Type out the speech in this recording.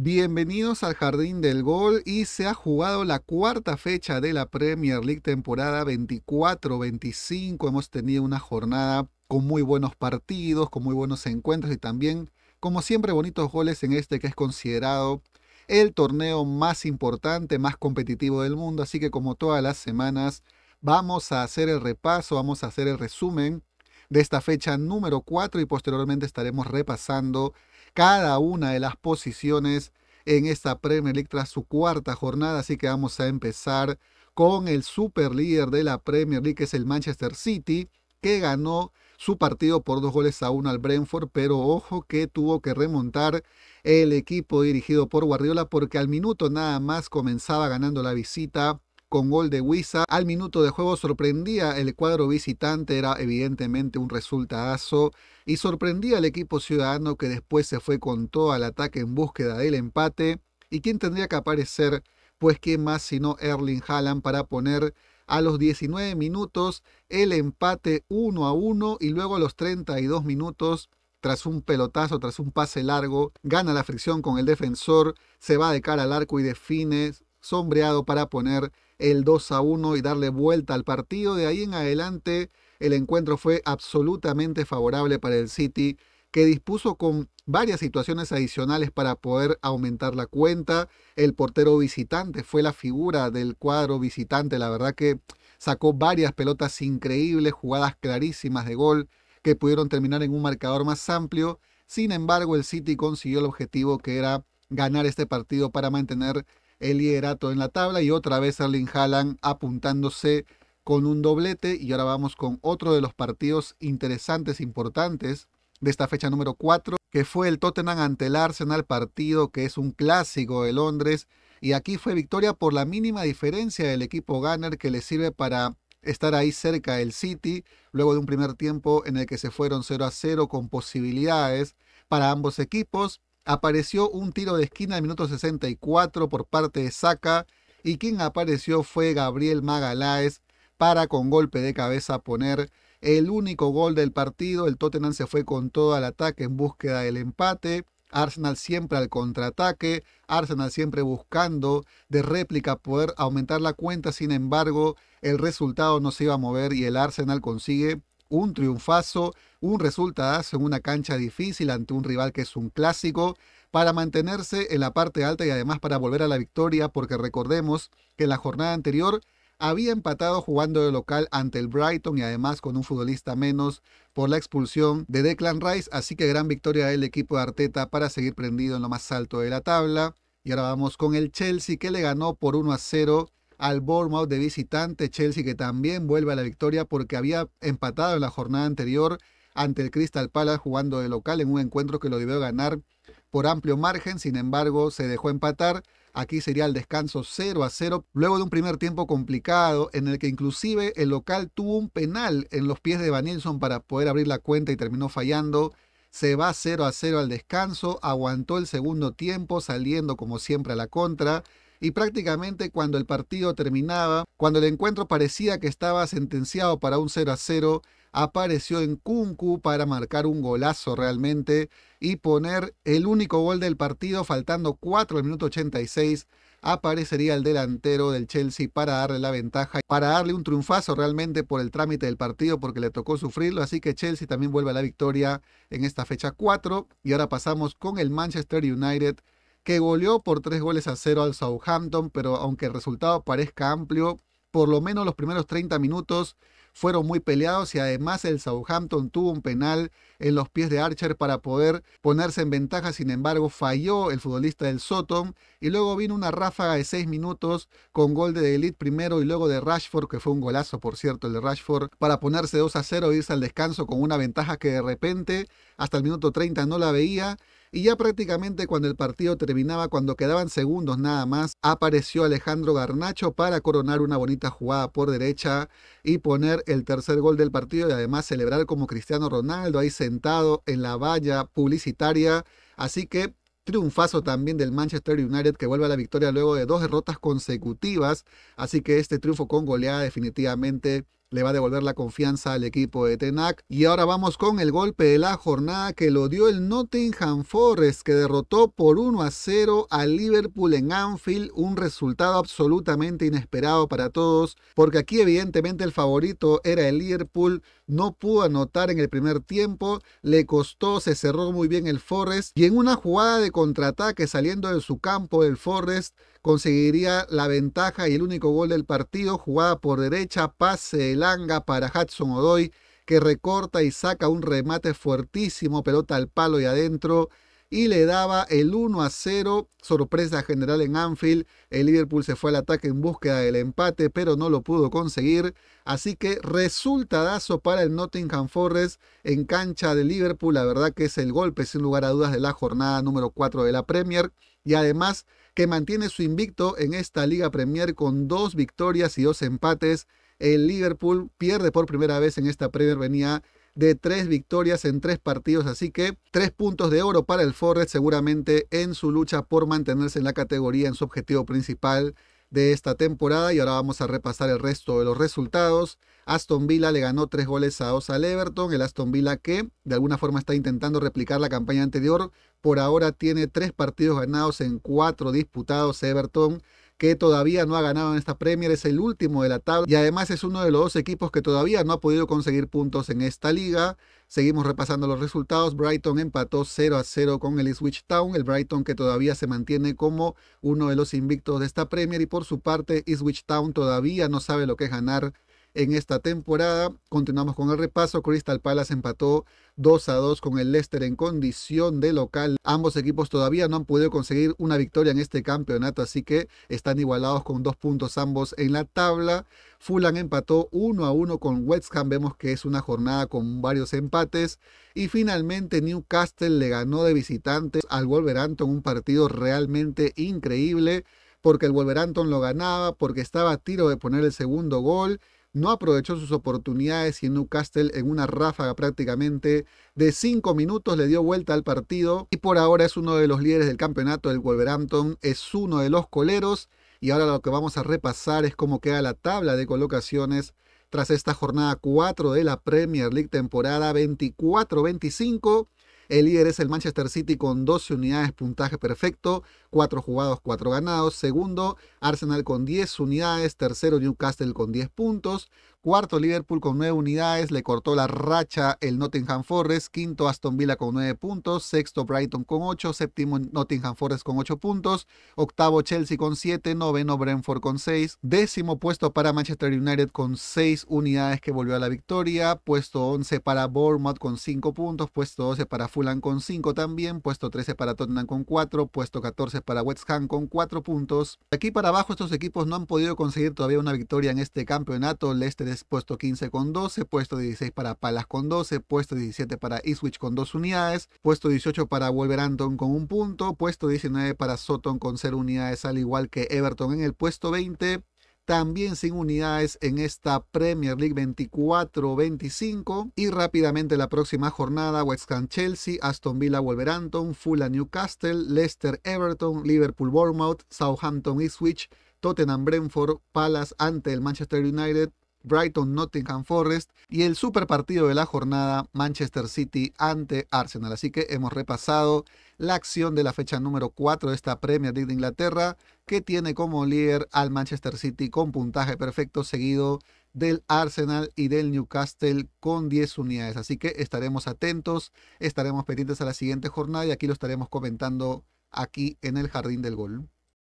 Bienvenidos al Jardín del Gol y se ha jugado la cuarta fecha de la Premier League temporada 24-25. Hemos tenido una jornada con muy buenos partidos, con muy buenos encuentros y también, como siempre, bonitos goles en este que es considerado el torneo más importante, más competitivo del mundo. Así que como todas las semanas, vamos a hacer el repaso, vamos a hacer el resumen de esta fecha número 4 y posteriormente estaremos repasando cada una de las posiciones en esta Premier League tras su cuarta jornada. Así que vamos a empezar con el super líder de la Premier League, que es el Manchester City, que ganó su partido por dos goles a uno al Brentford, pero ojo que tuvo que remontar el equipo dirigido por Guardiola porque al minuto nada más comenzaba ganando la visita con gol de Huiza. Al minuto de juego sorprendía el cuadro visitante, era evidentemente un resultadazo y sorprendía al equipo ciudadano que después se fue con todo al ataque en búsqueda del empate. ¿Y quién tendría que aparecer? Pues qué más sino Erling Haaland para poner a los 19 minutos el empate 1 a 1 y luego a los 32 minutos tras un pelotazo, tras un pase largo, gana la fricción con el defensor, se va de cara al arco y define sombreado para poner el 2 a 1 y darle vuelta al partido. De ahí en adelante el encuentro fue absolutamente favorable para el City, que dispuso con varias situaciones adicionales para poder aumentar la cuenta. El portero visitante fue la figura del cuadro visitante, la verdad que sacó varias pelotas increíbles, jugadas clarísimas de gol que pudieron terminar en un marcador más amplio. Sin embargo, el City consiguió el objetivo que era ganar este partido para mantener el liderato en la tabla y otra vez Erling Haaland apuntándose con un doblete y ahora vamos con otro de los partidos interesantes, importantes de esta fecha número 4, que fue el Tottenham ante el Arsenal, partido que es un clásico de Londres. Y aquí fue victoria por la mínima diferencia del equipo Gunner que le sirve para estar ahí cerca del City, luego de un primer tiempo en el que se fueron 0 a 0 con posibilidades para ambos equipos apareció un tiro de esquina al minuto 64 por parte de Saca y quien apareció fue Gabriel Magaláes para con golpe de cabeza poner el único gol del partido. El Tottenham se fue con todo al ataque en búsqueda del empate. Arsenal siempre al contraataque, Arsenal siempre buscando de réplica poder aumentar la cuenta, sin embargo el resultado no se iba a mover y el Arsenal consigue un triunfazo, un resultado en una cancha difícil ante un rival que es un clásico, para mantenerse en la parte alta y además para volver a la victoria, porque recordemos que la jornada anterior había empatado jugando de local ante el Brighton y además con un futbolista menos por la expulsión de Declan Rice, así que gran victoria del equipo de Arteta para seguir prendido en lo más alto de la tabla. Y ahora vamos con el Chelsea que le ganó por 1 a 0 al Bournemouth de visitante, Chelsea que también vuelve a la victoria porque había empatado en la jornada anterior ante el Crystal Palace jugando de local en un encuentro que lo debió ganar por amplio margen, sin embargo se dejó empatar. Aquí sería el descanso 0 a 0, luego de un primer tiempo complicado en el que inclusive el local tuvo un penal en los pies de Vanilson para poder abrir la cuenta y terminó fallando. Se va 0 a 0 al descanso, aguantó el segundo tiempo saliendo como siempre a la contra y prácticamente cuando el partido terminaba, cuando el encuentro parecía que estaba sentenciado para un 0 a 0, apareció en Kunku para marcar un golazo realmente y poner el único gol del partido faltando 4 al minuto 86 aparecería el delantero del Chelsea para darle la ventaja, para darle un triunfazo realmente por el trámite del partido porque le tocó sufrirlo, así que Chelsea también vuelve a la victoria en esta fecha 4 y ahora pasamos con el Manchester United que goleó por tres goles a cero al Southampton, pero aunque el resultado parezca amplio, por lo menos los primeros 30 minutos fueron muy peleados y además el Southampton tuvo un penal en los pies de Archer para poder ponerse en ventaja, sin embargo falló el futbolista del Sotom y luego vino una ráfaga de seis minutos con gol de Elite primero y luego de Rashford, que fue un golazo por cierto el de Rashford, para ponerse 2 a 0 e irse al descanso con una ventaja que de repente hasta el minuto 30 no la veía y ya prácticamente cuando el partido terminaba, cuando quedaban segundos nada más, apareció Alejandro Garnacho para coronar una bonita jugada por derecha y poner el tercer gol del partido y además celebrar como Cristiano Ronaldo ahí sentado en la valla publicitaria. Así que triunfazo también del Manchester United que vuelve a la victoria luego de dos derrotas consecutivas. Así que este triunfo con goleada definitivamente le va a devolver la confianza al equipo de Tenac. Y ahora vamos con el golpe de la jornada que lo dio el Nottingham Forest, que derrotó por 1 a 0 al Liverpool en Anfield, un resultado absolutamente inesperado para todos, porque aquí evidentemente el favorito era el Liverpool, no pudo anotar en el primer tiempo, le costó, se cerró muy bien el Forest, y en una jugada de contraataque saliendo de su campo el Forest, conseguiría la ventaja y el único gol del partido, jugada por derecha, pase de langa para Hudson Odoy, que recorta y saca un remate fuertísimo, pelota al palo y adentro y le daba el 1 a 0. Sorpresa general en Anfield. El Liverpool se fue al ataque en búsqueda del empate, pero no lo pudo conseguir. Así que resultadazo para el Nottingham Forest en cancha de Liverpool. La verdad que es el golpe, sin lugar a dudas, de la jornada número 4 de la Premier. Y además que mantiene su invicto en esta Liga Premier con dos victorias y dos empates. El Liverpool pierde por primera vez en esta Premier, venía de tres victorias en tres partidos, así que tres puntos de oro para el Forrest seguramente en su lucha por mantenerse en la categoría en su objetivo principal de esta temporada y ahora vamos a repasar el resto de los resultados. Aston Villa le ganó tres goles a dos al Everton, el Aston Villa que de alguna forma está intentando replicar la campaña anterior, por ahora tiene tres partidos ganados en cuatro disputados, Everton que todavía no ha ganado en esta Premier, es el último de la tabla y además es uno de los dos equipos que todavía no ha podido conseguir puntos en esta liga. Seguimos repasando los resultados. Brighton empató 0 a 0 con el Ipswich Town, el Brighton que todavía se mantiene como uno de los invictos de esta Premier y por su parte Eastwich Town todavía no sabe lo que es ganar en esta temporada. Continuamos con el repaso. Crystal Palace empató 2 a 2 con el Leicester en condición de local. Ambos equipos todavía no han podido conseguir una victoria en este campeonato, así que están igualados con dos puntos ambos en la tabla. Fulham empató 1 a 1 con West Ham. Vemos que es una jornada con varios empates. Y finalmente Newcastle le ganó de visitantes al Wolverhampton, un partido realmente increíble porque el Wolverhampton lo ganaba, porque estaba a tiro de poner el segundo gol no aprovechó sus oportunidades y en Newcastle en una ráfaga prácticamente de 5 minutos le dio vuelta al partido y por ahora es uno de los líderes del campeonato del Wolverhampton, es uno de los coleros y ahora lo que vamos a repasar es cómo queda la tabla de colocaciones tras esta jornada 4 de la Premier League temporada 24-25. El líder es el Manchester City con 12 unidades, puntaje perfecto, 4 jugados, 4 ganados. Segundo, Arsenal con 10 unidades. Tercero, Newcastle con 10 puntos. Cuarto, Liverpool con 9 unidades. Le cortó la racha el Nottingham Forest. Quinto, Aston Villa con 9 puntos. Sexto, Brighton con 8. Séptimo, Nottingham Forest con 8 puntos. Octavo, Chelsea con 7. Noveno, Brentford con 6. Décimo puesto para Manchester United con 6 unidades que volvió a la victoria. Puesto 11 para Bournemouth con 5 puntos. Puesto 12 para Fulham con 5 también. Puesto 13 para Tottenham con 4. Puesto 14 para West Ham con 4 puntos. aquí para abajo estos equipos no han podido conseguir todavía una victoria en este campeonato. Leicester es puesto 15 con 12, puesto 16 para Palace con 12, puesto 17 para Eastwich con 2 unidades, puesto 18 para Wolverhampton con 1 punto, puesto 19 para Sutton con 0 unidades, al igual que Everton en el puesto 20 también sin unidades en esta Premier League 24-25. Y rápidamente la próxima jornada, West Ham Chelsea, Aston Villa Wolverhampton, Fulham Newcastle, Leicester Everton, Liverpool Bournemouth, Southampton Ipswich, Tottenham Brentford, Palace ante el Manchester United, Brighton Nottingham Forest y el super partido de la jornada Manchester City ante Arsenal. Así que hemos repasado la acción de la fecha número 4 de esta Premier League de Inglaterra que tiene como líder al Manchester City con puntaje perfecto seguido del Arsenal y del Newcastle con 10 unidades. Así que estaremos atentos, estaremos pendientes a la siguiente jornada y aquí lo estaremos comentando aquí en el Jardín del Gol.